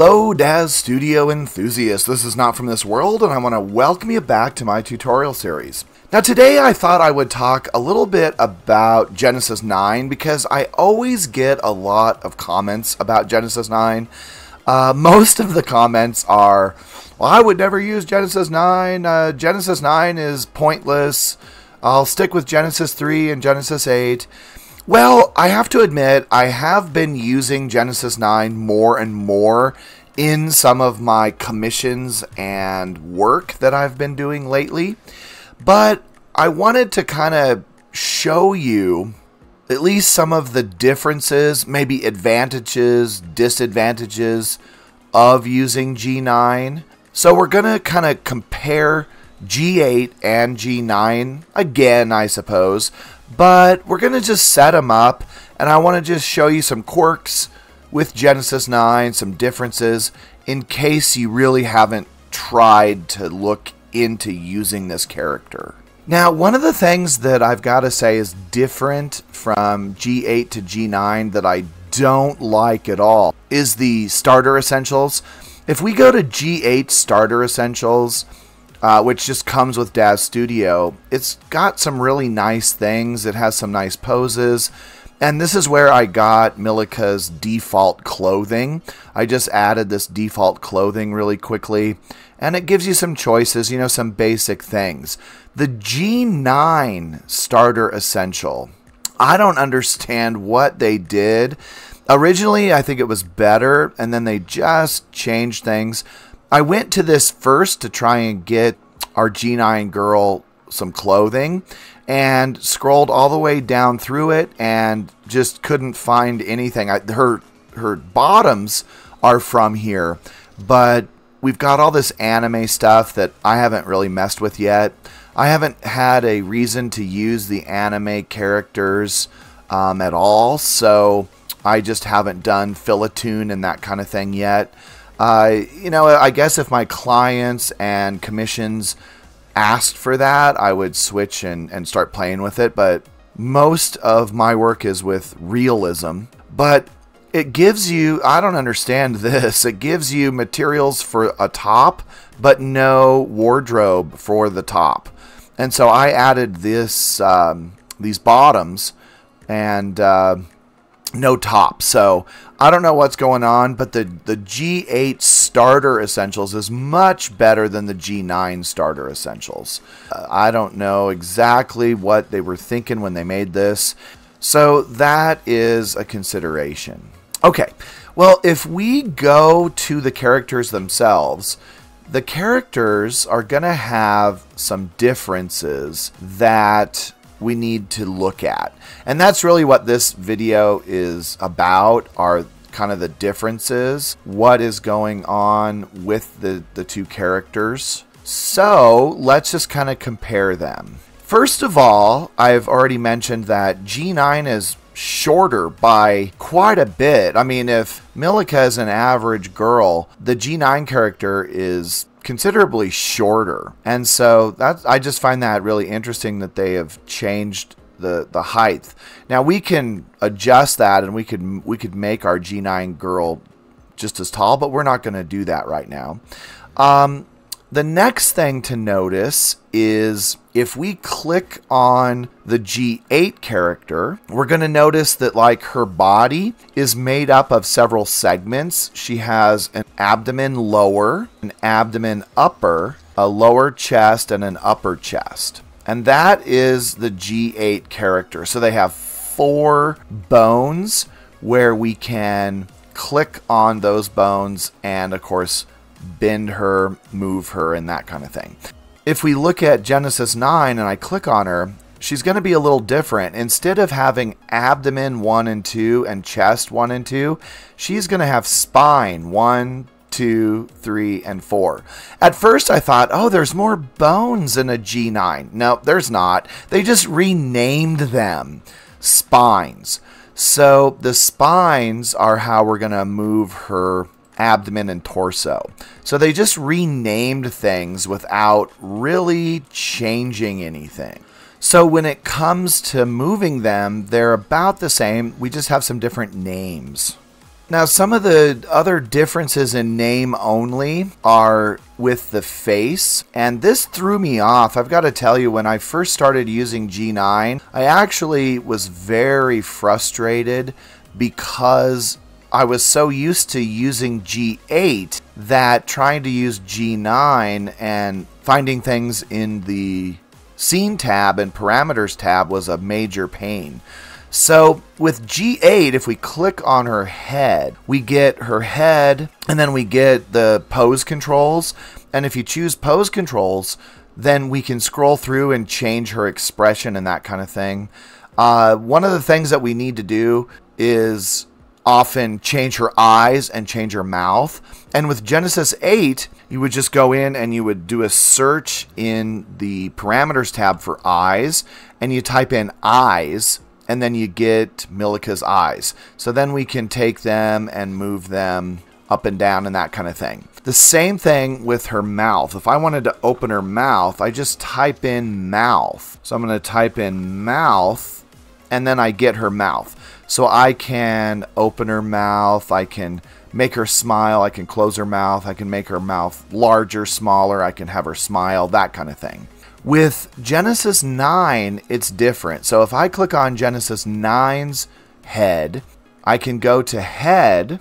Hello Daz Studio enthusiasts, this is Not From This World and I want to welcome you back to my tutorial series. Now today I thought I would talk a little bit about Genesis 9 because I always get a lot of comments about Genesis 9. Uh, most of the comments are, well I would never use Genesis 9, uh, Genesis 9 is pointless, I'll stick with Genesis 3 and Genesis 8. Well, I have to admit, I have been using Genesis 9 more and more in some of my commissions and work that I've been doing lately. But I wanted to kind of show you at least some of the differences, maybe advantages, disadvantages of using G9. So we're going to kind of compare G8 and G9 again, I suppose, but we're going to just set them up and I want to just show you some quirks with Genesis 9, some differences in case you really haven't tried to look into using this character. Now, one of the things that I've got to say is different from G8 to G9 that I don't like at all is the starter essentials. If we go to G8 starter essentials, uh, which just comes with Daz Studio. It's got some really nice things. It has some nice poses. And this is where I got Milica's default clothing. I just added this default clothing really quickly. And it gives you some choices, you know, some basic things. The G9 Starter Essential. I don't understand what they did. Originally, I think it was better, and then they just changed things. I went to this first to try and get our G9 girl some clothing and scrolled all the way down through it and just couldn't find anything. I, her her bottoms are from here, but we've got all this anime stuff that I haven't really messed with yet. I haven't had a reason to use the anime characters um, at all, so I just haven't done fill a tune and that kind of thing yet. Uh, you know, I guess if my clients and commissions asked for that, I would switch and, and start playing with it. But most of my work is with realism. But it gives you, I don't understand this, it gives you materials for a top, but no wardrobe for the top. And so I added this, um, these bottoms and. Uh, no top. So I don't know what's going on, but the, the G8 Starter Essentials is much better than the G9 Starter Essentials. Uh, I don't know exactly what they were thinking when they made this. So that is a consideration. Okay, well, if we go to the characters themselves, the characters are going to have some differences that we need to look at. And that's really what this video is about are kind of the differences, what is going on with the, the two characters. So let's just kind of compare them. First of all, I've already mentioned that G9 is shorter by quite a bit. I mean, if Milica is an average girl, the G9 character is considerably shorter. And so that I just find that really interesting that they have changed the the height. Now we can adjust that and we could we could make our G9 girl just as tall, but we're not going to do that right now. Um, the next thing to notice is if we click on the G8 character, we're going to notice that like her body is made up of several segments. She has an abdomen lower, an abdomen upper, a lower chest, and an upper chest. And that is the G8 character. So they have four bones where we can click on those bones and, of course, bend her, move her, and that kind of thing if we look at Genesis 9 and I click on her, she's going to be a little different. Instead of having abdomen 1 and 2 and chest 1 and 2, she's going to have spine 1, 2, 3, and 4. At first I thought, oh, there's more bones in a G9. No, there's not. They just renamed them spines. So the spines are how we're going to move her abdomen, and torso. So they just renamed things without really changing anything. So when it comes to moving them, they're about the same. We just have some different names. Now, some of the other differences in name only are with the face, and this threw me off. I've got to tell you, when I first started using G9, I actually was very frustrated because I was so used to using G8 that trying to use G9 and finding things in the scene tab and parameters tab was a major pain. So with G8, if we click on her head, we get her head and then we get the pose controls. And if you choose pose controls, then we can scroll through and change her expression and that kind of thing. Uh, one of the things that we need to do is often change her eyes and change her mouth. And with Genesis 8, you would just go in and you would do a search in the parameters tab for eyes, and you type in eyes, and then you get Milica's eyes. So then we can take them and move them up and down and that kind of thing. The same thing with her mouth. If I wanted to open her mouth, I just type in mouth. So I'm going to type in mouth, and then I get her mouth. So I can open her mouth, I can make her smile, I can close her mouth, I can make her mouth larger, smaller, I can have her smile, that kind of thing. With Genesis 9, it's different. So if I click on Genesis 9's head, I can go to head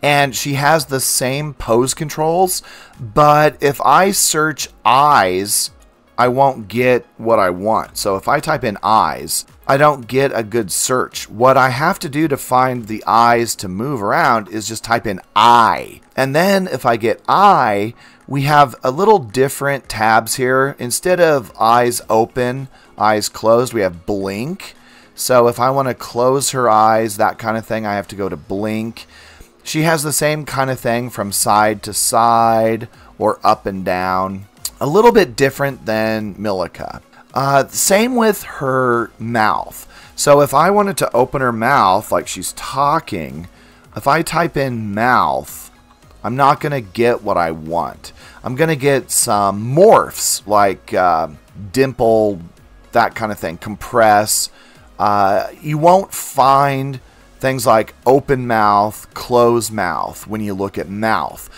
and she has the same pose controls, but if I search eyes, I won't get what I want. So if I type in eyes, I don't get a good search. What I have to do to find the eyes to move around is just type in I. And then if I get I, we have a little different tabs here. Instead of eyes open, eyes closed, we have blink. So if I want to close her eyes, that kind of thing, I have to go to blink. She has the same kind of thing from side to side or up and down. A little bit different than Milica. Uh, same with her mouth. So if I wanted to open her mouth like she's talking, if I type in mouth, I'm not going to get what I want. I'm going to get some morphs like uh, dimple, that kind of thing, compress. Uh, you won't find things like open mouth, close mouth when you look at mouth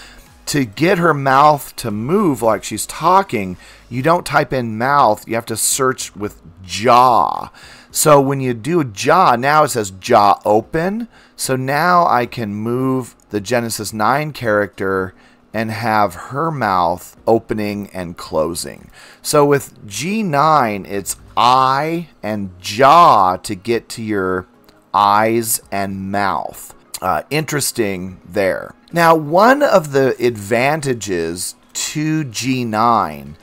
to get her mouth to move like she's talking, you don't type in mouth, you have to search with jaw. So when you do jaw, now it says jaw open. So now I can move the Genesis 9 character and have her mouth opening and closing. So with G9, it's eye and jaw to get to your eyes and mouth uh, interesting there. Now, one of the advantages to G9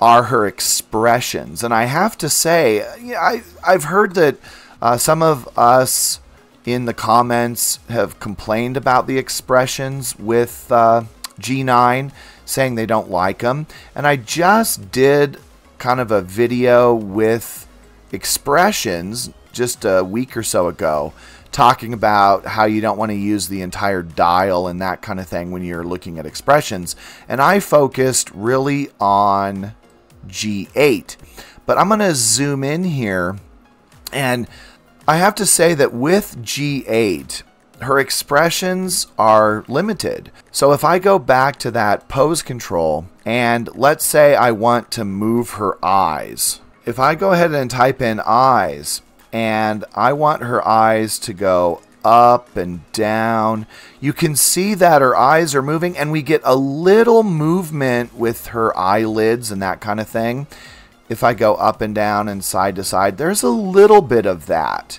are her expressions. And I have to say, I, I've heard that uh, some of us in the comments have complained about the expressions with uh, G9, saying they don't like them. And I just did kind of a video with expressions just a week or so ago talking about how you don't want to use the entire dial and that kind of thing when you're looking at expressions. And I focused really on G8. But I'm going to zoom in here. And I have to say that with G8, her expressions are limited. So if I go back to that pose control and let's say I want to move her eyes, if I go ahead and type in eyes, and I want her eyes to go up and down. You can see that her eyes are moving, and we get a little movement with her eyelids and that kind of thing. If I go up and down and side to side, there's a little bit of that.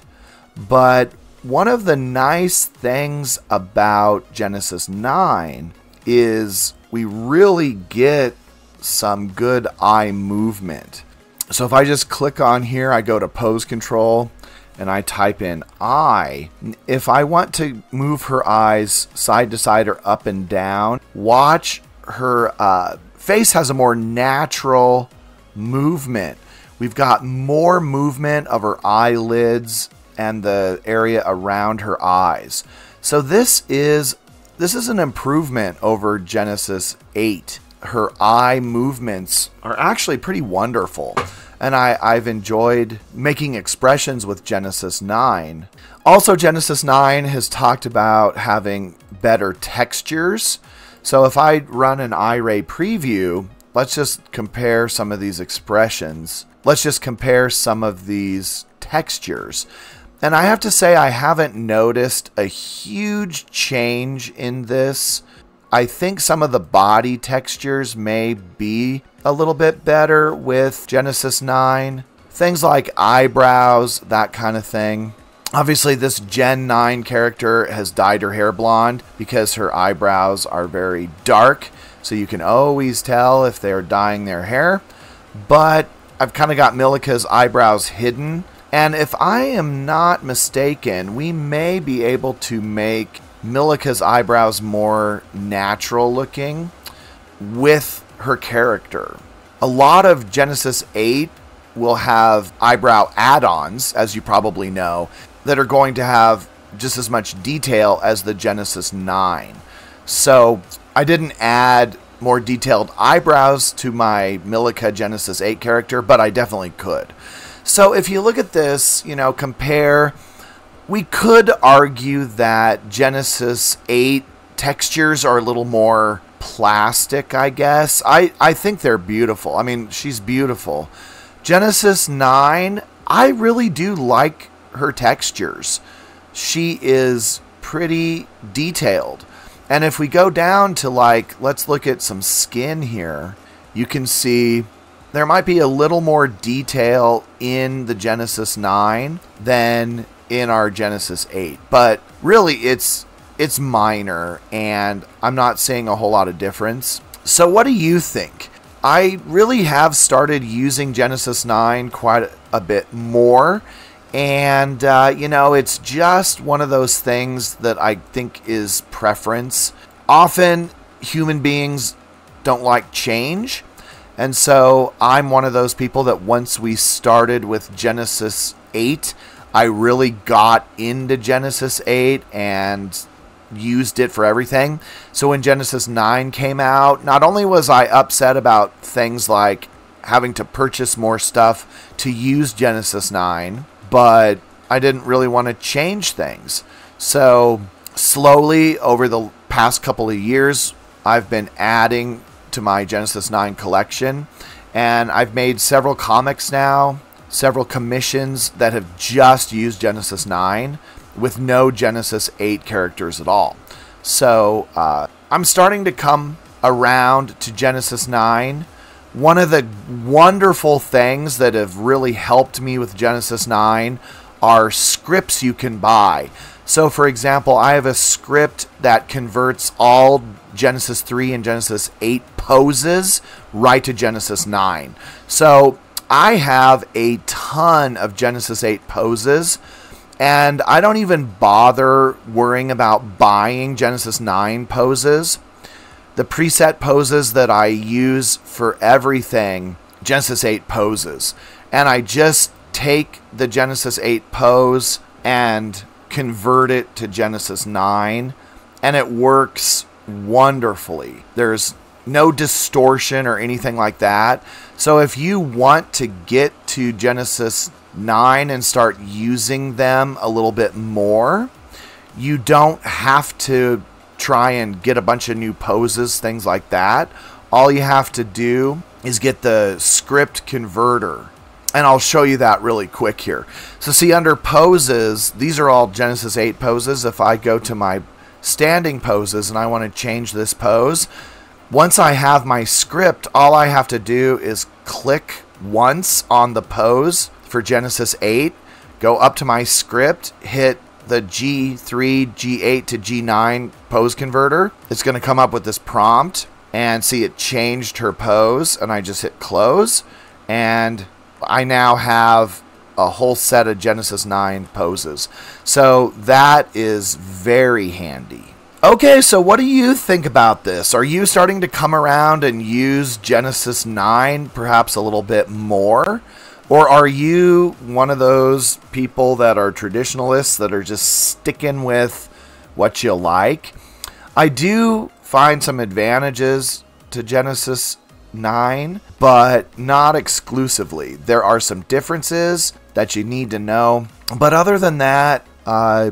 But one of the nice things about Genesis 9 is we really get some good eye movement. So if I just click on here, I go to pose control and I type in eye. If I want to move her eyes side to side or up and down, watch her uh, face has a more natural movement. We've got more movement of her eyelids and the area around her eyes. So this is this is an improvement over Genesis 8. Her eye movements are actually pretty wonderful and I, I've enjoyed making expressions with Genesis 9. Also, Genesis 9 has talked about having better textures. So if I run an iRay preview, let's just compare some of these expressions. Let's just compare some of these textures. And I have to say, I haven't noticed a huge change in this. I think some of the body textures may be a little bit better with Genesis 9. Things like eyebrows, that kind of thing. Obviously, this Gen 9 character has dyed her hair blonde because her eyebrows are very dark, so you can always tell if they're dyeing their hair. But I've kind of got Milica's eyebrows hidden, and if I am not mistaken, we may be able to make Milica's eyebrows more natural looking with her character. A lot of Genesis 8 will have eyebrow add ons, as you probably know, that are going to have just as much detail as the Genesis 9. So I didn't add more detailed eyebrows to my Milica Genesis 8 character, but I definitely could. So if you look at this, you know, compare, we could argue that Genesis 8 textures are a little more plastic, I guess. I, I think they're beautiful. I mean, she's beautiful. Genesis 9, I really do like her textures. She is pretty detailed. And if we go down to like, let's look at some skin here, you can see there might be a little more detail in the Genesis 9 than in our Genesis 8. But really, it's it's minor and I'm not seeing a whole lot of difference. So, what do you think? I really have started using Genesis 9 quite a bit more. And, uh, you know, it's just one of those things that I think is preference. Often human beings don't like change. And so I'm one of those people that once we started with Genesis 8, I really got into Genesis 8 and used it for everything. So when Genesis 9 came out, not only was I upset about things like having to purchase more stuff to use Genesis 9, but I didn't really want to change things. So slowly over the past couple of years, I've been adding to my Genesis 9 collection, and I've made several comics now, several commissions that have just used Genesis 9 with no Genesis 8 characters at all. So uh, I'm starting to come around to Genesis 9. One of the wonderful things that have really helped me with Genesis 9 are scripts you can buy. So, for example, I have a script that converts all Genesis 3 and Genesis 8 poses right to Genesis 9. So, I have a ton of Genesis 8 poses and I don't even bother worrying about buying Genesis 9 poses. The preset poses that I use for everything, Genesis 8 poses. And I just take the Genesis 8 pose and convert it to Genesis 9, and it works wonderfully. There's no distortion or anything like that. So if you want to get to Genesis nine and start using them a little bit more, you don't have to try and get a bunch of new poses, things like that. All you have to do is get the script converter. And I'll show you that really quick here. So see under poses, these are all Genesis 8 poses. If I go to my standing poses and I want to change this pose, once I have my script, all I have to do is click once on the pose for Genesis 8, go up to my script, hit the G3, G8 to G9 pose converter. It's going to come up with this prompt and see it changed her pose and I just hit close and I now have a whole set of Genesis 9 poses. So that is very handy. Okay, so what do you think about this? Are you starting to come around and use Genesis 9 perhaps a little bit more? Or are you one of those people that are traditionalists that are just sticking with what you like? I do find some advantages to Genesis 9, but not exclusively. There are some differences that you need to know, but other than that, uh,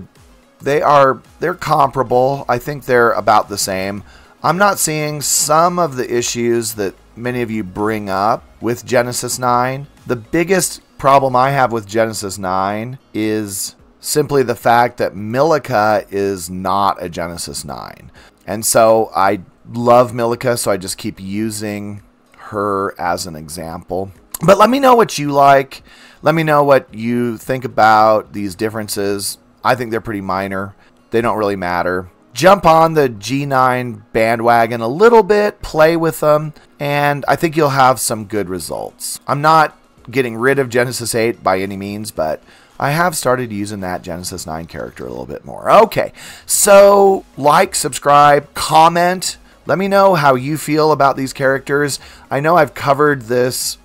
they are they're comparable. I think they're about the same. I'm not seeing some of the issues that many of you bring up with Genesis 9. The biggest problem I have with Genesis 9 is simply the fact that Milica is not a Genesis 9. And so I love Milica, so I just keep using her as an example. But let me know what you like. Let me know what you think about these differences. I think they're pretty minor. They don't really matter jump on the G9 bandwagon a little bit, play with them, and I think you'll have some good results. I'm not getting rid of Genesis 8 by any means, but I have started using that Genesis 9 character a little bit more. Okay, so like, subscribe, comment. Let me know how you feel about these characters. I know I've covered this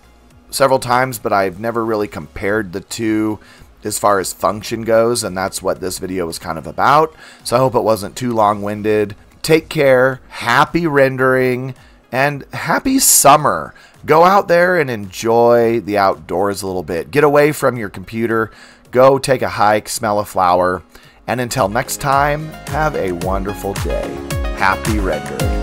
several times, but I've never really compared the two as far as function goes, and that's what this video was kind of about. So I hope it wasn't too long-winded. Take care, happy rendering, and happy summer. Go out there and enjoy the outdoors a little bit. Get away from your computer, go take a hike, smell a flower, and until next time, have a wonderful day. Happy rendering.